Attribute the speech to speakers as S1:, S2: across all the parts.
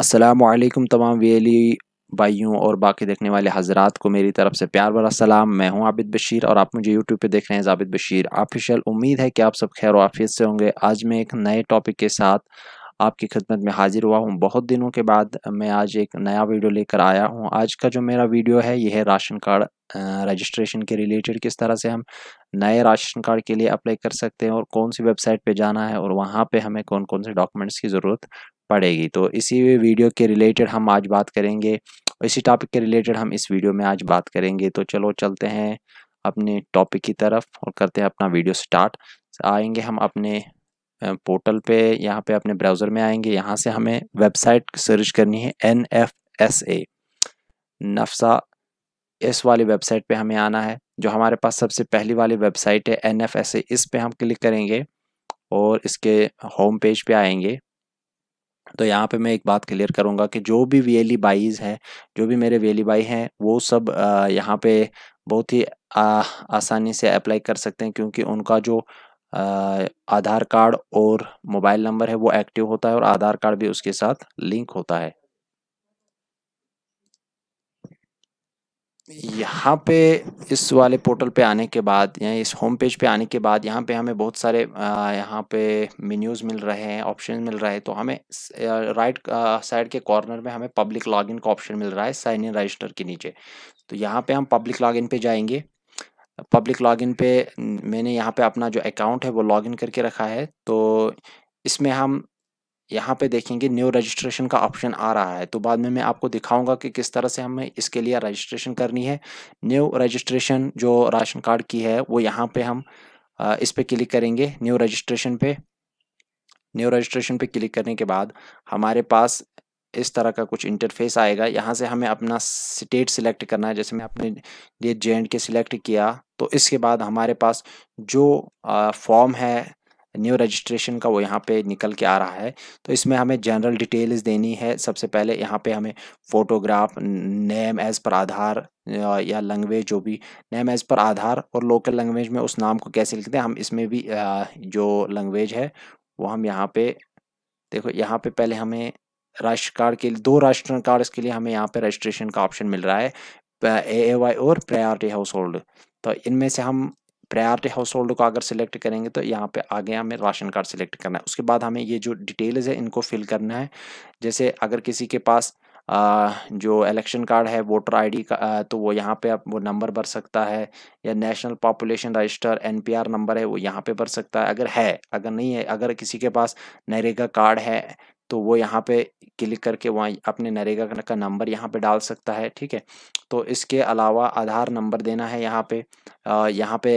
S1: असलकम तमाम वेली भाइयों और बाकी देखने वाले हजरात को मेरी तरफ से प्यार भरा सलाम मैं हूं आबिद बशीर और आप मुझे यूट्यूब पे देख रहे हैं जाबिद बशीर ऑफिशियल उम्मीद है कि आप सब खैर वाफियत से होंगे आज मैं एक नए टॉपिक के साथ आपकी खिदमत में हाजिर हुआ हूं बहुत दिनों के बाद मैं आज एक नया वीडियो लेकर आया हूँ आज का जो मेरा वीडियो है यह है राशन कार्ड रजिस्ट्रेशन के रिलेटेड किस तरह से हम नए राशन कार्ड के लिए अप्लाई कर सकते हैं और कौन सी वेबसाइट पे जाना है और वहाँ पे हमें कौन कौन से डॉक्यूमेंट्स की ज़रूरत पड़ेगी तो इसी वीडियो के रिलेटेड हम आज बात करेंगे इसी टॉपिक के रिलेटेड हम इस वीडियो में आज बात करेंगे तो चलो चलते हैं अपने टॉपिक की तरफ और करते हैं अपना वीडियो स्टार्ट आएंगे हम अपने पोर्टल पे यहाँ पे अपने ब्राउज़र में आएंगे यहाँ से हमें वेबसाइट सर्च करनी है N F S A NFSA इस वाली वेबसाइट पे हमें आना है जो हमारे पास सबसे पहली वाली वेबसाइट है एन एफ एस ए इस पर हम क्लिक करेंगे और इसके होम पेज पे आएंगे तो यहाँ पे मैं एक बात क्लियर करूँगा कि जो भी वी बाईज e हैं जो भी मेरे वी बाई e हैं वो सब यहाँ पे बहुत ही आ, आसानी से अप्लाई कर सकते हैं क्योंकि उनका जो आ, आधार कार्ड और मोबाइल नंबर है वो एक्टिव होता है और आधार कार्ड भी उसके साथ लिंक होता है यहाँ पे इस वाले पोर्टल पे आने के बाद या इस होम पेज पे आने के बाद यहाँ पे हमें बहुत सारे यहाँ पे मेन्यूज़ मिल रहे हैं ऑप्शन मिल रहे हैं तो हमें राइट साइड के कॉर्नर में हमें पब्लिक लॉगिन का ऑप्शन मिल रहा है साइन इन रजिस्टर के नीचे तो यहाँ पे हम पब्लिक लॉगिन पे जाएंगे पब्लिक लॉगिन पे मैंने यहाँ पे अपना जो अकाउंट है वो लॉगिन करके रखा है तो इसमें हम यहाँ पे देखेंगे न्यू रजिस्ट्रेशन का ऑप्शन आ रहा है तो बाद में मैं आपको दिखाऊंगा कि किस तरह से हमें इसके लिए रजिस्ट्रेशन करनी है न्यू रजिस्ट्रेशन जो राशन कार्ड की है वो यहाँ पे हम इस पर क्लिक करेंगे न्यू रजिस्ट्रेशन पे न्यू रजिस्ट्रेशन पे क्लिक करने के बाद हमारे पास इस तरह का कुछ इंटरफेस आएगा यहाँ से हमें अपना स्टेट सिलेक्ट करना है जैसे मैं अपने लिए जे एंड के सिलेक्ट किया तो इसके बाद हमारे पास जो फॉर्म है न्यू रजिस्ट्रेशन का वो यहाँ पे निकल के आ रहा है तो इसमें हमें जनरल डिटेल्स देनी है सबसे पहले यहाँ पे हमें फ़ोटोग्राफ नेम एज़ पर आधार या लैंग्वेज जो भी नेम एज़ पर आधार और लोकल लैंग्वेज में उस नाम को कैसे लिखते हैं हम इसमें भी जो लैंग्वेज है वो हम यहाँ पे देखो यहाँ पे पहले हमें राष्ट्र कार्ड के लिए दो राष्ट्र कार्ड इसके लिए हमें यहाँ पे रजिस्ट्रेशन का ऑप्शन मिल रहा है ए ए वाई और प्रायोरिटी हाउस होल्ड तो इनमें से हम प्रायोरिटी हाउस होल्ड को अगर सिलेक्ट करेंगे तो यहाँ पे आगे हमें राशन कार्ड सिलेक्ट करना है उसके बाद हमें ये जो डिटेल्स है इनको फिल करना है जैसे अगर किसी के पास आ, जो इलेक्शन कार्ड है वोटर आईडी का आ, तो वो यहाँ पे आप वो नंबर भर सकता है या national population register NPR number है वो यहाँ पे भर सकता है अगर है अगर नहीं है अगर किसी के पास नरेगा कार्ड है तो वो यहाँ पे क्लिक करके वहाँ अपने नरेगा का नंबर यहाँ पे डाल सकता है ठीक है तो इसके अलावा आधार नंबर देना है यहाँ पे यहाँ पे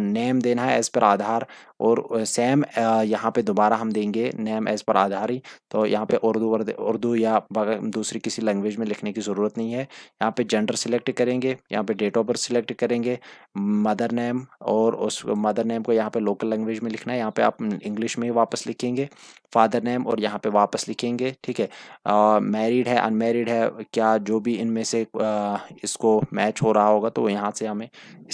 S1: नेम देना है एज़ पर आधार और सेम यहाँ पे दोबारा हम देंगे नेम एज़ पर आधार ही तो यहाँ पे उर्दू उर्दू या दूसरी किसी लैंग्वेज में लिखने की ज़रूरत नहीं है यहाँ पे जेंडर सिलेक्ट करेंगे यहाँ पे डेट ऑफ बर्थ सिलेक्ट करेंगे मदर नेम और उस मदर नेम को यहाँ पे लोकल लैंग्वेज में लिखना है यहाँ पे आप इंग्लिश में ही वापस लिखेंगे फादर नेम और यहाँ पर पे वापस लिखेंगे ठीक है मैरिड है अनमेरिड है क्या जो भी इनमें से आ, इसको मैच हो रहा होगा तो यहाँ से हमें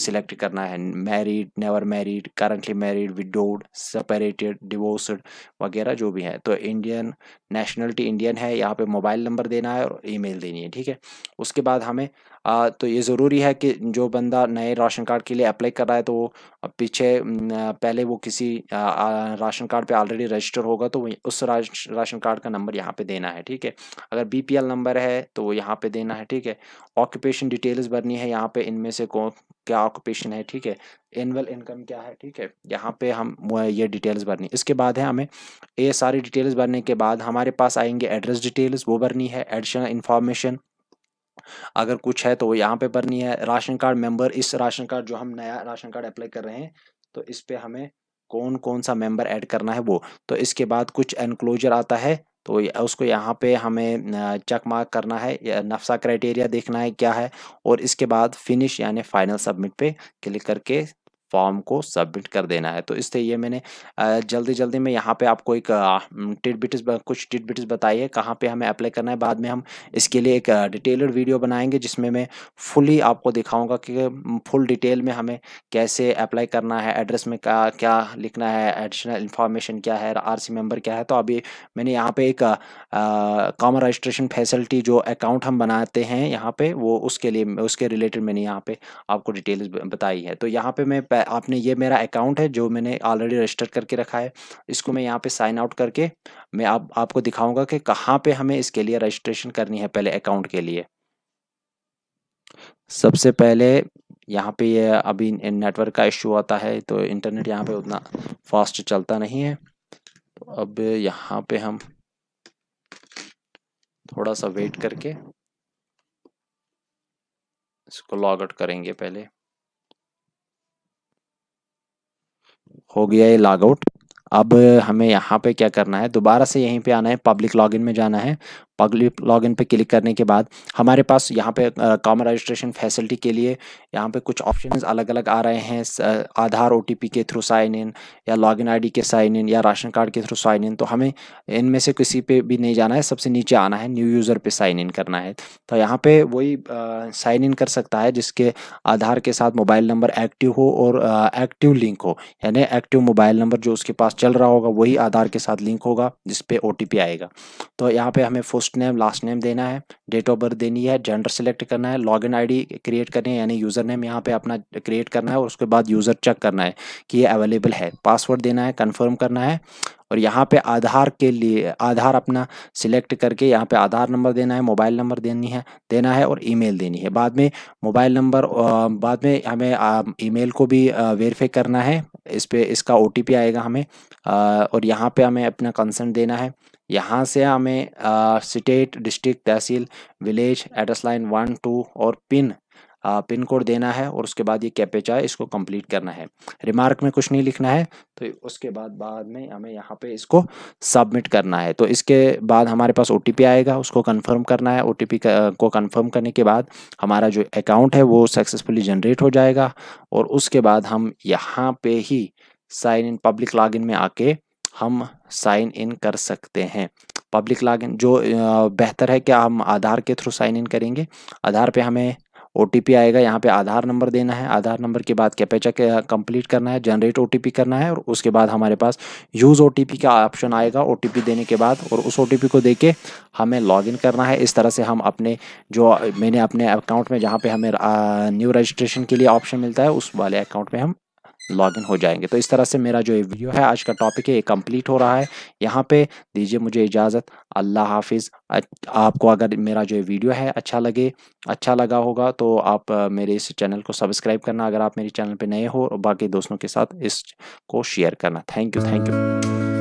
S1: सिलेक्ट करना है married never married currently married widowed separated divorced वगैरह जो भी है तो इंडियन नेशनलिटी इंडियन है यहाँ पे मोबाइल नंबर देना है और ईमेल देनी है ठीक है उसके बाद हमें आ, तो ये ज़रूरी है कि जो बंदा नए राशन कार्ड के लिए अप्लाई कर रहा है तो पीछे पहले वो किसी राशन कार्ड पे ऑलरेडी रजिस्टर होगा तो उस राशन कार्ड का नंबर यहाँ पे देना है ठीक है अगर बीपीएल नंबर है तो यहाँ पे देना है ठीक है ऑक्यूपेशन डिटेल्स भरनी है यहाँ पे इनमें से कौन क्या ऑक्यूपेशन है ठीक है एनुअल इनकम क्या है ठीक है यहाँ पे हम ये डिटेल्स भरनी इसके बाद है हमें ये सारी डिटेल्स भरने के बाद हमारे पास आएंगे एड्रेस डिटेल्स वो भरनी है एडिशनल इन्फॉर्मेशन अगर कुछ है तो वो यहाँ पे भरनी है राशन कार्ड मेंबर इस राशन कार्ड जो हम नया राशन कार्ड अप्लाई कर रहे हैं तो इस पर हमें कौन कौन सा मेंबर ऐड करना है वो तो इसके बाद कुछ एनक्लोजर आता है तो उसको यहाँ पे हमें चेक मार्क करना है नफ्सा क्राइटेरिया देखना है क्या है और इसके बाद फिनिश यानी फाइनल सबमिट पे क्लिक करके फॉर्म को सबमिट कर देना है तो इसलिए ये मैंने जल्दी जल्दी में यहाँ पे आपको एक बिटिस कुछ टिट बताई है कहाँ पे हमें अप्लाई करना है बाद में हम इसके लिए एक डिटेलड वीडियो बनाएंगे जिसमें मैं फुली आपको दिखाऊंगा कि फुल डिटेल में हमें कैसे अप्लाई करना है एड्रेस में क्या क्या लिखना है एडिशनल इन्फॉर्मेशन क्या है आर सी मेम्बर क्या है तो अभी मैंने यहाँ पर एक कॉमन रजिस्ट्रेशन फैसिलिटी जो अकाउंट हम बनाते हैं यहाँ पर वो उसके लिए उसके रिलेटेड मैंने यहाँ पर आपको डिटेल्स बताई है तो यहाँ पर मैं आपने ये मेरा अकाउंट है जो मैंने ऑलरेडी रजिस्टर करके रखा है इसको मैं यहाँ पे साइन आउट करके मैं आप, आपको दिखाऊंगा कि कहाँ पे हमें इसके लिए रजिस्ट्रेशन करनी है पहले अकाउंट के लिए सबसे पहले यहाँ पे ये यह अभी नेटवर्क का इशू आता है तो इंटरनेट यहाँ पे उतना फास्ट चलता नहीं है तो अब यहाँ पे हम थोड़ा सा वेट करके इसको लॉग आउट करेंगे पहले हो गया ये लॉग आउट अब हमें यहाँ पे क्या करना है दोबारा से यहीं पे आना है पब्लिक लॉगिन में जाना है पब्लिक लॉगिन पे क्लिक करने के बाद हमारे पास यहाँ पे कॉमन रजिस्ट्रेशन फैसिलिटी के लिए यहाँ पे कुछ ऑप्शन अलग अलग आ रहे हैं आधार ओ के थ्रू साइन इन या लॉगिन आईडी के साइन इन या राशन कार्ड के थ्रू साइन इन तो हमें इनमें से किसी पे भी नहीं जाना है सबसे नीचे आना है न्यू यूज़र पर साइन इन करना है तो यहाँ पर वही साइन इन कर सकता है जिसके आधार के साथ मोबाइल नंबर एक्टिव हो और एक्टिव लिंक हो यानी एक्टिव मोबाइल नंबर जो उसके पास चल रहा होगा वही आधार के साथ लिंक होगा जिस पे ओ आएगा तो यहाँ पे हमें फर्स्ट नेम लास्ट नेम देना है डेट ऑफ बर्थ देनी है जेंडर सेलेक्ट करना है लॉग इन क्रिएट करनी है यानी यूज़र नेम यहाँ पे अपना क्रिएट करना है और उसके बाद यूज़र चेक करना है कि ये अवेलेबल है पासवर्ड देना है कन्फर्म करना है और यहाँ पे आधार के लिए आधार अपना सिलेक्ट करके यहाँ पे आधार नंबर देना है मोबाइल नंबर देनी है देना है और ईमेल देनी है बाद में मोबाइल नंबर बाद में हमें ईमेल को भी वेरीफाई करना है इस पर इसका ओ आएगा हमें और यहाँ पर हमें अपना कंसेंट देना है यहाँ से हमें state district tehsil village address line one two और पिन पिन कोड देना है और उसके बाद ये कैपेचा इसको कंप्लीट करना है रिमार्क में कुछ नहीं लिखना है तो उसके बाद बाद में हमें यहाँ पे इसको सबमिट करना है तो इसके बाद हमारे पास ओ आएगा उसको कन्फर्म करना है ओ को कन्फर्म करने के बाद हमारा जो अकाउंट है वो सक्सेसफुली जनरेट हो जाएगा और उसके बाद हम यहाँ पे ही साइन इन पब्लिक लॉग में आके हम साइन इन कर सकते हैं पब्लिक लॉगिन जो बेहतर है कि हम आधार के थ्रू साइन इन करेंगे आधार पे हमें ओ आएगा यहाँ पे आधार नंबर देना है आधार नंबर के बाद कैपेचा कंप्लीट करना है जनरेट ओ करना है और उसके बाद हमारे पास यूज़ ओ का ऑप्शन आएगा ओ देने के बाद और उस ओ को दे के हमें लॉगिन करना है इस तरह से हम अपने जो मैंने अपने अकाउंट में जहाँ पे हमें न्यू रजिस्ट्रेशन के लिए ऑप्शन मिलता है उस वाले अकाउंट में हम लॉगिन हो जाएंगे तो इस तरह से मेरा जो ये वीडियो है आज का टॉपिक है ये कंप्लीट हो रहा है यहाँ पे दीजिए मुझे इजाज़त अल्लाह हाफिज़ आपको अगर मेरा जो ये वीडियो है अच्छा लगे अच्छा लगा होगा तो आप मेरे इस चैनल को सब्सक्राइब करना अगर आप मेरे चैनल पर नए हो और बाकी दोस्तों के साथ इसको शेयर करना थैंक यू थैंक यू